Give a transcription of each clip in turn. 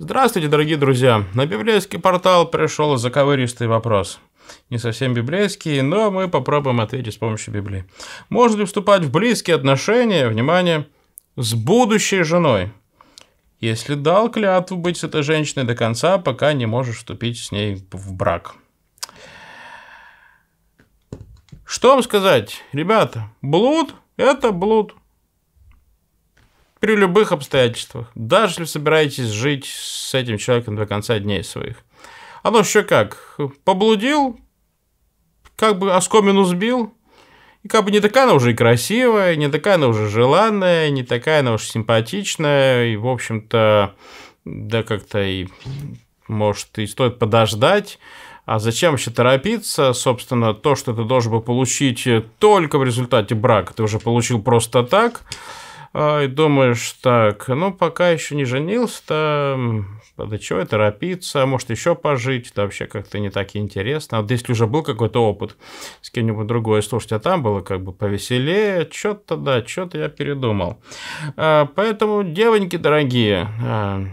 Здравствуйте, дорогие друзья! На библейский портал пришел заковыристый вопрос. Не совсем библейский, но мы попробуем ответить с помощью Библии. Можно ли вступать в близкие отношения, внимание, с будущей женой, если дал клятву быть с этой женщиной до конца, пока не можешь вступить с ней в брак? Что вам сказать? Ребята, блуд – это блуд. При любых обстоятельствах. Даже если собираетесь жить с этим человеком до конца дней своих. А Оно еще как, поблудил, как бы оскомину сбил, и как бы не такая она уже и красивая, не такая она уже желанная, не такая она уже симпатичная, и, в общем-то, да как-то и, может, и стоит подождать. А зачем еще торопиться? Собственно, то, что ты должен был получить только в результате брака, ты уже получил просто так – и думаешь, так, ну, пока еще не женился-то, а до чего торопиться, а может, еще пожить, это вообще как-то не так интересно. А вот если уже был какой-то опыт с кем-нибудь другой, слушать, а там было как бы повеселее, что-то, да, что-то я передумал. А, поэтому, девоньки дорогие,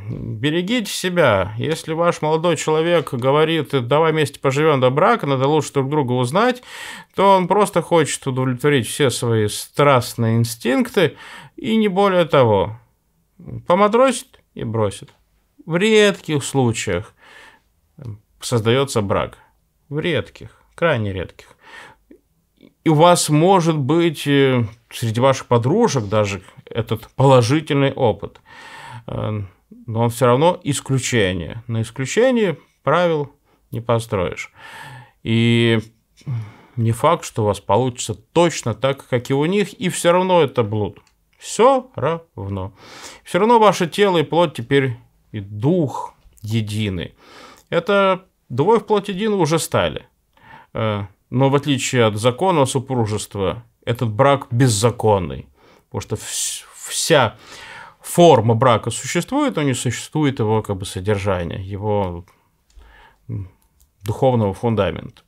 берегите себя. Если ваш молодой человек говорит, давай вместе поживем до брака, надо лучше друг друга узнать, то он просто хочет удовлетворить все свои страстные инстинкты и не более того. Помадросит и бросит. В редких случаях создается брак. В редких, крайне редких. И у вас может быть э, среди ваших подружек даже этот положительный опыт. Э, но он все равно исключение. На исключении правил не построишь. И не факт, что у вас получится точно так, как и у них, и все равно это блуд. Все равно. Все равно ваше тело и плоть теперь и дух едины. Это двое в плоть едины уже стали. Э, но в отличие от закона супружества, этот брак беззаконный. Потому что вся форма брака существует, но не существует его как бы содержания, его духовного фундамента.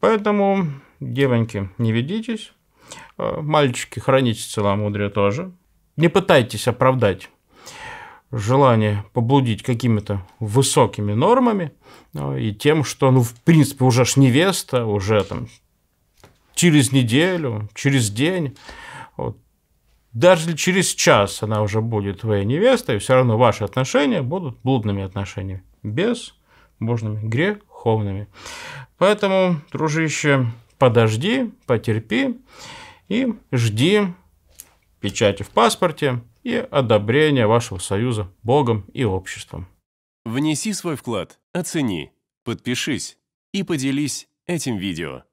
Поэтому, девоньки, не ведитесь, Э, мальчики, храните целомудрие тоже. Не пытайтесь оправдать желание поблудить какими-то высокими нормами ну, и тем, что, ну, в принципе, уже ж невеста, уже там через неделю, через день, вот, даже через час она уже будет твоей невестой, и все равно ваши отношения будут блудными отношениями, без безбожными, греховными. Поэтому, дружище, подожди, потерпи и жди печати в паспорте и одобрения вашего союза Богом и обществом. Внеси свой вклад, оцени, подпишись и поделись этим видео.